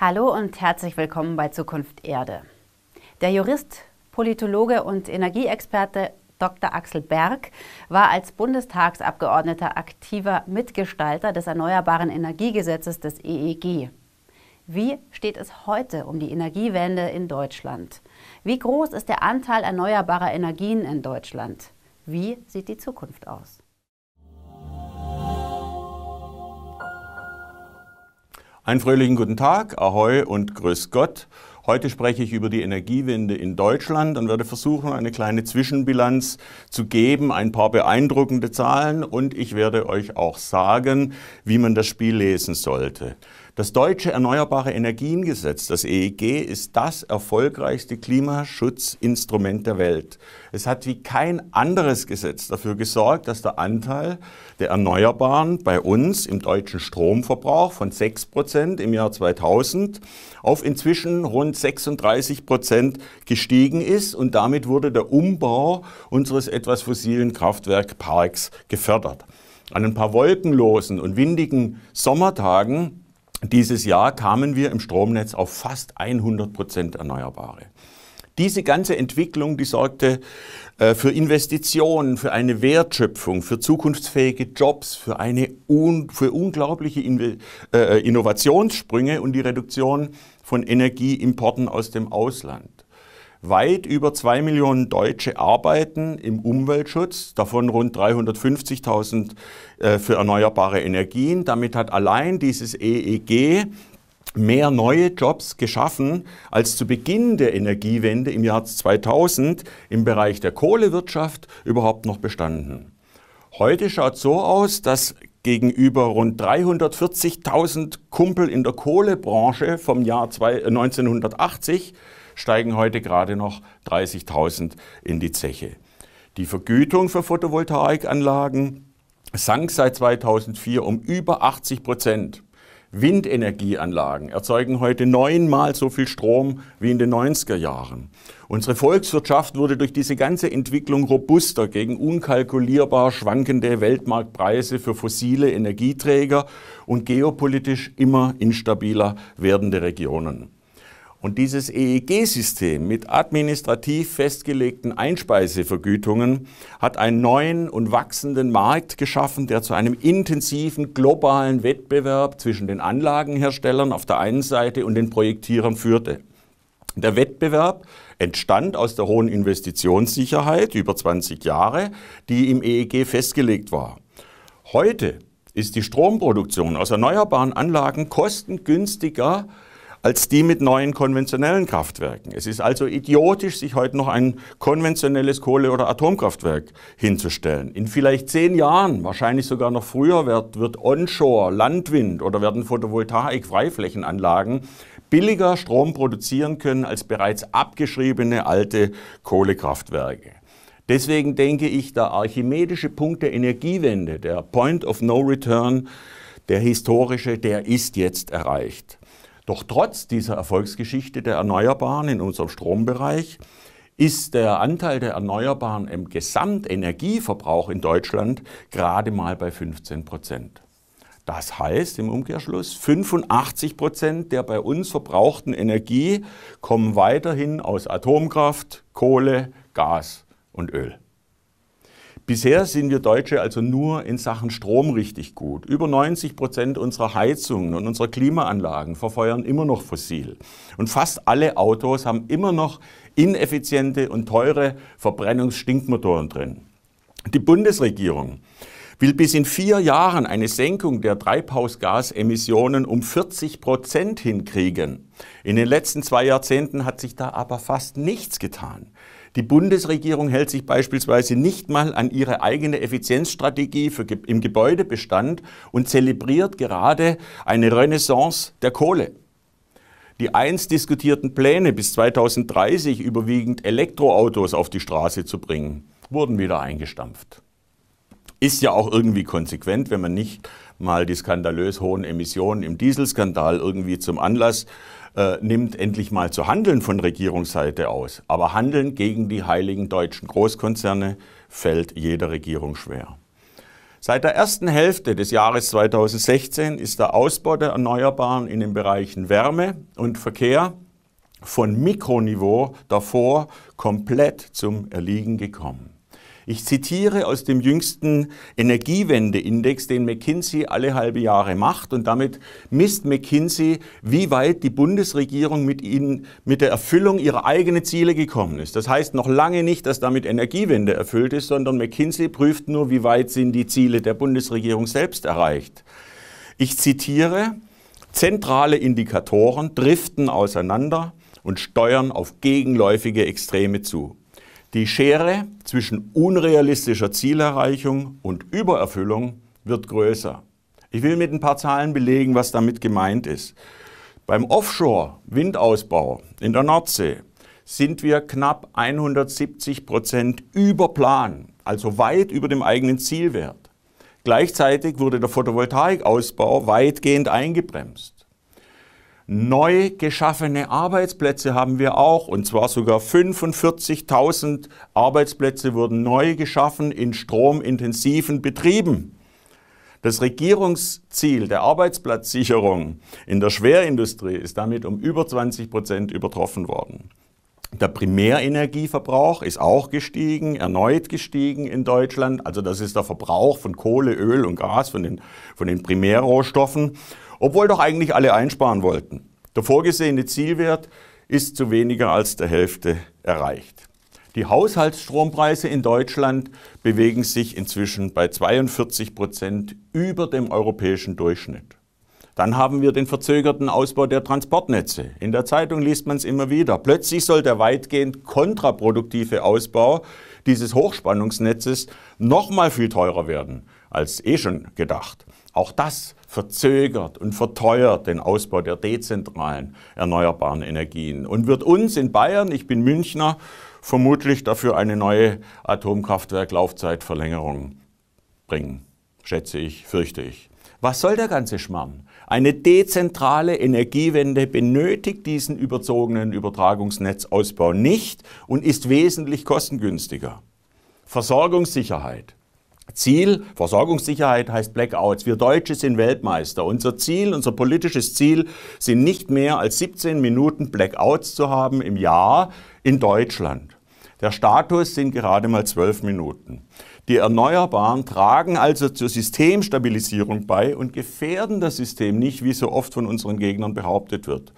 Hallo und herzlich willkommen bei Zukunft Erde. Der Jurist, Politologe und Energieexperte Dr. Axel Berg war als Bundestagsabgeordneter aktiver Mitgestalter des Erneuerbaren Energiegesetzes des EEG. Wie steht es heute um die Energiewende in Deutschland? Wie groß ist der Anteil erneuerbarer Energien in Deutschland? Wie sieht die Zukunft aus? Einen fröhlichen guten Tag, Ahoi und Grüß Gott. Heute spreche ich über die Energiewende in Deutschland und werde versuchen, eine kleine Zwischenbilanz zu geben, ein paar beeindruckende Zahlen und ich werde euch auch sagen, wie man das Spiel lesen sollte. Das deutsche Erneuerbare Energiengesetz, das EEG, ist das erfolgreichste Klimaschutzinstrument der Welt. Es hat wie kein anderes Gesetz dafür gesorgt, dass der Anteil der Erneuerbaren bei uns im deutschen Stromverbrauch von 6% im Jahr 2000 auf inzwischen rund 36 Prozent gestiegen ist und damit wurde der Umbau unseres etwas fossilen Kraftwerkparks gefördert. An ein paar wolkenlosen und windigen Sommertagen dieses Jahr kamen wir im Stromnetz auf fast 100 Prozent Erneuerbare. Diese ganze Entwicklung, die sorgte äh, für Investitionen, für eine Wertschöpfung, für zukunftsfähige Jobs, für, eine un für unglaubliche In äh, äh, Innovationssprünge und die Reduktion von Energieimporten aus dem Ausland. Weit über zwei Millionen Deutsche arbeiten im Umweltschutz, davon rund 350.000 äh, für erneuerbare Energien. Damit hat allein dieses EEG mehr neue Jobs geschaffen als zu Beginn der Energiewende im Jahr 2000 im Bereich der Kohlewirtschaft überhaupt noch bestanden. Heute schaut so aus, dass gegenüber rund 340.000 Kumpel in der Kohlebranche vom Jahr 1980 äh, steigen heute gerade noch 30.000 in die Zeche. Die Vergütung für Photovoltaikanlagen sank seit 2004 um über 80 Prozent. Windenergieanlagen erzeugen heute neunmal so viel Strom wie in den 90er Jahren. Unsere Volkswirtschaft wurde durch diese ganze Entwicklung robuster gegen unkalkulierbar schwankende Weltmarktpreise für fossile Energieträger und geopolitisch immer instabiler werdende Regionen. Und dieses EEG-System mit administrativ festgelegten Einspeisevergütungen hat einen neuen und wachsenden Markt geschaffen, der zu einem intensiven globalen Wettbewerb zwischen den Anlagenherstellern auf der einen Seite und den Projektierern führte. Der Wettbewerb entstand aus der hohen Investitionssicherheit über 20 Jahre, die im EEG festgelegt war. Heute ist die Stromproduktion aus erneuerbaren Anlagen kostengünstiger als die mit neuen konventionellen Kraftwerken. Es ist also idiotisch, sich heute noch ein konventionelles Kohle- oder Atomkraftwerk hinzustellen. In vielleicht zehn Jahren, wahrscheinlich sogar noch früher, wird, wird Onshore, Landwind oder werden Photovoltaik-Freiflächenanlagen billiger Strom produzieren können als bereits abgeschriebene alte Kohlekraftwerke. Deswegen denke ich, der archimedische Punkt der Energiewende, der Point of No Return, der historische, der ist jetzt erreicht. Doch trotz dieser Erfolgsgeschichte der Erneuerbaren in unserem Strombereich ist der Anteil der Erneuerbaren im Gesamtenergieverbrauch in Deutschland gerade mal bei 15 Prozent. Das heißt im Umkehrschluss, 85 Prozent der bei uns verbrauchten Energie kommen weiterhin aus Atomkraft, Kohle, Gas und Öl. Bisher sind wir Deutsche also nur in Sachen Strom richtig gut. Über 90 Prozent unserer Heizungen und unserer Klimaanlagen verfeuern immer noch fossil. Und fast alle Autos haben immer noch ineffiziente und teure Verbrennungsstinkmotoren drin. Die Bundesregierung will bis in vier Jahren eine Senkung der Treibhausgasemissionen um 40 Prozent hinkriegen. In den letzten zwei Jahrzehnten hat sich da aber fast nichts getan. Die Bundesregierung hält sich beispielsweise nicht mal an ihre eigene Effizienzstrategie für, im Gebäudebestand und zelebriert gerade eine Renaissance der Kohle. Die einst diskutierten Pläne, bis 2030 überwiegend Elektroautos auf die Straße zu bringen, wurden wieder eingestampft. Ist ja auch irgendwie konsequent, wenn man nicht mal die skandalös hohen Emissionen im Dieselskandal irgendwie zum Anlass äh, nimmt, endlich mal zu handeln von Regierungsseite aus. Aber Handeln gegen die heiligen deutschen Großkonzerne fällt jeder Regierung schwer. Seit der ersten Hälfte des Jahres 2016 ist der Ausbau der Erneuerbaren in den Bereichen Wärme und Verkehr von Mikroniveau davor komplett zum Erliegen gekommen. Ich zitiere aus dem jüngsten Energiewendeindex, den McKinsey alle halbe Jahre macht und damit misst McKinsey, wie weit die Bundesregierung mit ihnen, mit der Erfüllung ihrer eigenen Ziele gekommen ist. Das heißt noch lange nicht, dass damit Energiewende erfüllt ist, sondern McKinsey prüft nur, wie weit sind die Ziele der Bundesregierung selbst erreicht. Ich zitiere, zentrale Indikatoren driften auseinander und steuern auf gegenläufige Extreme zu. Die Schere zwischen unrealistischer Zielerreichung und Übererfüllung wird größer. Ich will mit ein paar Zahlen belegen, was damit gemeint ist. Beim Offshore-Windausbau in der Nordsee sind wir knapp 170 Prozent über Plan, also weit über dem eigenen Zielwert. Gleichzeitig wurde der Photovoltaikausbau weitgehend eingebremst. Neu geschaffene Arbeitsplätze haben wir auch, und zwar sogar 45.000 Arbeitsplätze wurden neu geschaffen in stromintensiven Betrieben. Das Regierungsziel der Arbeitsplatzsicherung in der Schwerindustrie ist damit um über 20 Prozent übertroffen worden. Der Primärenergieverbrauch ist auch gestiegen, erneut gestiegen in Deutschland. Also das ist der Verbrauch von Kohle, Öl und Gas, von den, von den Primärrohstoffen obwohl doch eigentlich alle einsparen wollten. Der vorgesehene Zielwert ist zu weniger als der Hälfte erreicht. Die Haushaltsstrompreise in Deutschland bewegen sich inzwischen bei 42 Prozent über dem europäischen Durchschnitt. Dann haben wir den verzögerten Ausbau der Transportnetze. In der Zeitung liest man es immer wieder. Plötzlich soll der weitgehend kontraproduktive Ausbau dieses Hochspannungsnetzes nochmal viel teurer werden als eh schon gedacht. Auch das verzögert und verteuert den Ausbau der dezentralen erneuerbaren Energien und wird uns in Bayern, ich bin Münchner, vermutlich dafür eine neue Atomkraftwerklaufzeitverlängerung bringen, schätze ich, fürchte ich. Was soll der ganze Schmarrn? Eine dezentrale Energiewende benötigt diesen überzogenen Übertragungsnetzausbau nicht und ist wesentlich kostengünstiger. Versorgungssicherheit. Ziel, Versorgungssicherheit heißt Blackouts. Wir Deutsche sind Weltmeister. Unser Ziel, unser politisches Ziel sind nicht mehr als 17 Minuten Blackouts zu haben im Jahr in Deutschland. Der Status sind gerade mal 12 Minuten. Die Erneuerbaren tragen also zur Systemstabilisierung bei und gefährden das System nicht, wie so oft von unseren Gegnern behauptet wird.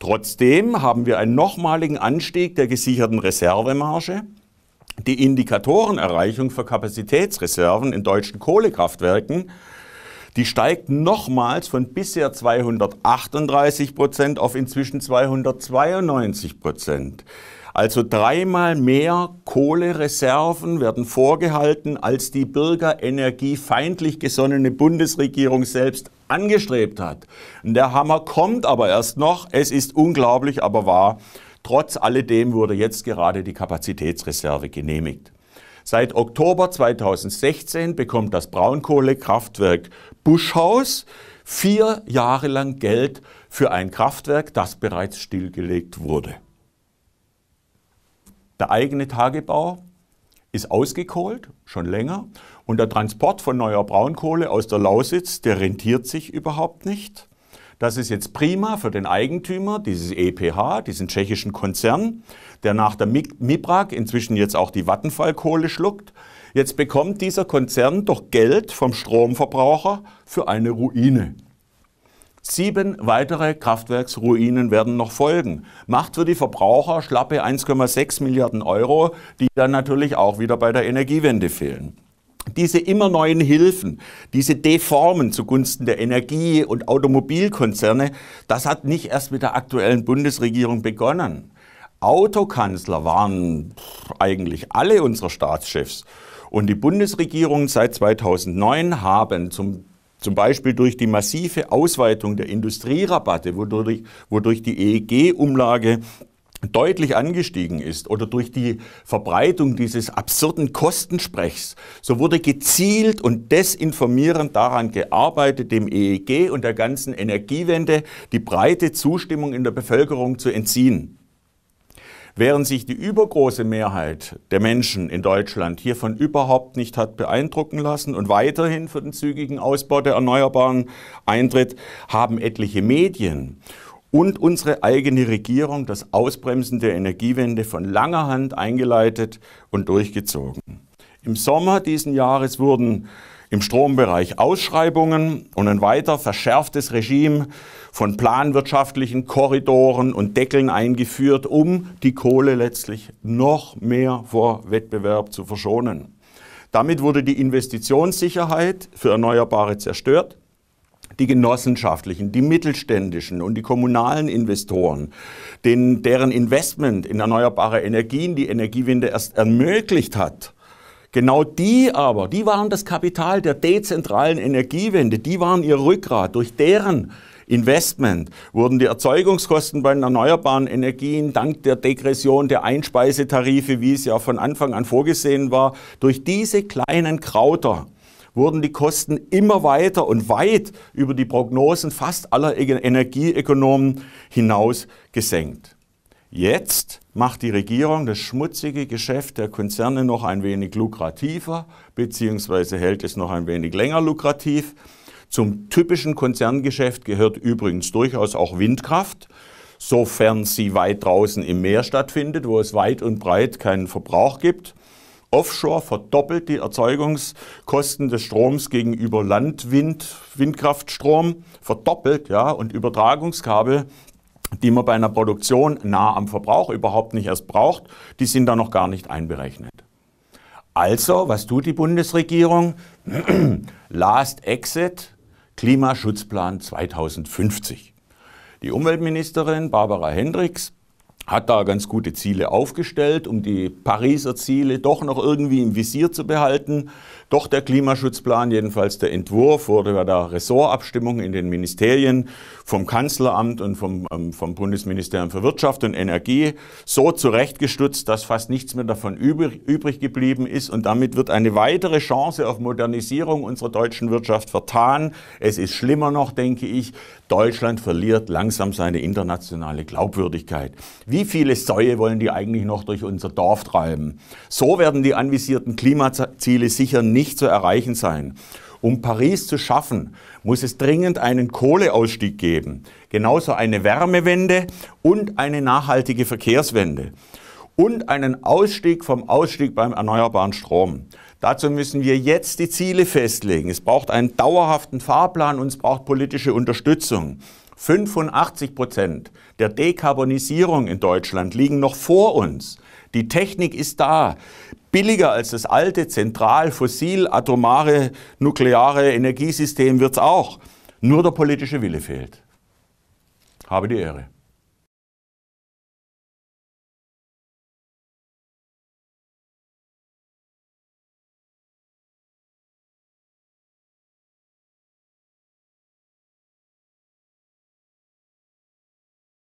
Trotzdem haben wir einen nochmaligen Anstieg der gesicherten Reservemarge die Indikatorenerreichung für Kapazitätsreserven in deutschen Kohlekraftwerken, die steigt nochmals von bisher 238 Prozent auf inzwischen 292 Prozent. Also dreimal mehr Kohlereserven werden vorgehalten, als die bürgerenergiefeindlich gesonnene Bundesregierung selbst angestrebt hat. der Hammer kommt aber erst noch. Es ist unglaublich, aber wahr. Trotz alledem wurde jetzt gerade die Kapazitätsreserve genehmigt. Seit Oktober 2016 bekommt das Braunkohlekraftwerk Buschhaus vier Jahre lang Geld für ein Kraftwerk, das bereits stillgelegt wurde. Der eigene Tagebau ist ausgekohlt, schon länger, und der Transport von neuer Braunkohle aus der Lausitz, der rentiert sich überhaupt nicht. Das ist jetzt prima für den Eigentümer, dieses EPH, diesen tschechischen Konzern, der nach der MIPRAG inzwischen jetzt auch die Vattenfallkohle schluckt. Jetzt bekommt dieser Konzern doch Geld vom Stromverbraucher für eine Ruine. Sieben weitere Kraftwerksruinen werden noch folgen. Macht für die Verbraucher schlappe 1,6 Milliarden Euro, die dann natürlich auch wieder bei der Energiewende fehlen diese immer neuen Hilfen, diese Deformen zugunsten der Energie- und Automobilkonzerne, das hat nicht erst mit der aktuellen Bundesregierung begonnen. Autokanzler waren eigentlich alle unserer Staatschefs. Und die Bundesregierung seit 2009 haben zum zum Beispiel durch die massive Ausweitung der Industrierabatte, wodurch, wodurch die EEG-Umlage deutlich angestiegen ist oder durch die Verbreitung dieses absurden Kostensprechs, so wurde gezielt und desinformierend daran gearbeitet, dem EEG und der ganzen Energiewende die breite Zustimmung in der Bevölkerung zu entziehen. Während sich die übergroße Mehrheit der Menschen in Deutschland hiervon überhaupt nicht hat beeindrucken lassen und weiterhin für den zügigen Ausbau der Erneuerbaren eintritt, haben etliche Medien und unsere eigene Regierung das Ausbremsen der Energiewende von langer Hand eingeleitet und durchgezogen. Im Sommer diesen Jahres wurden im Strombereich Ausschreibungen und ein weiter verschärftes Regime von planwirtschaftlichen Korridoren und Deckeln eingeführt, um die Kohle letztlich noch mehr vor Wettbewerb zu verschonen. Damit wurde die Investitionssicherheit für Erneuerbare zerstört die genossenschaftlichen, die mittelständischen und die kommunalen Investoren, den, deren Investment in erneuerbare Energien die Energiewende erst ermöglicht hat, Genau die aber, die waren das Kapital der dezentralen Energiewende, die waren ihr Rückgrat, durch deren Investment wurden die Erzeugungskosten bei den erneuerbaren Energien dank der Degression der Einspeisetarife, wie es ja von Anfang an vorgesehen war, durch diese kleinen Krauter wurden die Kosten immer weiter und weit über die Prognosen fast aller Energieökonomen hinaus gesenkt. Jetzt macht die Regierung das schmutzige Geschäft der Konzerne noch ein wenig lukrativer, beziehungsweise hält es noch ein wenig länger lukrativ. Zum typischen Konzerngeschäft gehört übrigens durchaus auch Windkraft, sofern sie weit draußen im Meer stattfindet, wo es weit und breit keinen Verbrauch gibt. Offshore verdoppelt die Erzeugungskosten des Stroms gegenüber Land, Landwind, Windkraftstrom, verdoppelt, ja, und Übertragungskabel die man bei einer Produktion nah am Verbrauch überhaupt nicht erst braucht, die sind da noch gar nicht einberechnet. Also, was tut die Bundesregierung? Last Exit, Klimaschutzplan 2050. Die Umweltministerin Barbara Hendricks hat da ganz gute Ziele aufgestellt, um die Pariser Ziele doch noch irgendwie im Visier zu behalten. Doch der Klimaschutzplan, jedenfalls der Entwurf, wurde bei der Ressortabstimmung in den Ministerien vom Kanzleramt und vom, ähm, vom Bundesministerium für Wirtschaft und Energie so zurechtgestutzt, dass fast nichts mehr davon übrig, übrig geblieben ist. Und damit wird eine weitere Chance auf Modernisierung unserer deutschen Wirtschaft vertan. Es ist schlimmer noch, denke ich, Deutschland verliert langsam seine internationale Glaubwürdigkeit. Wie viele Säue wollen die eigentlich noch durch unser Dorf treiben? So werden die anvisierten Klimaziele sicher nicht zu erreichen sein. Um Paris zu schaffen, muss es dringend einen Kohleausstieg geben, genauso eine Wärmewende und eine nachhaltige Verkehrswende und einen Ausstieg vom Ausstieg beim erneuerbaren Strom. Dazu müssen wir jetzt die Ziele festlegen. Es braucht einen dauerhaften Fahrplan und es braucht politische Unterstützung. 85 Prozent der Dekarbonisierung in Deutschland liegen noch vor uns. Die Technik ist da. Billiger als das alte zentral fossil atomare nukleare Energiesystem wird es auch. Nur der politische Wille fehlt. Habe die Ehre.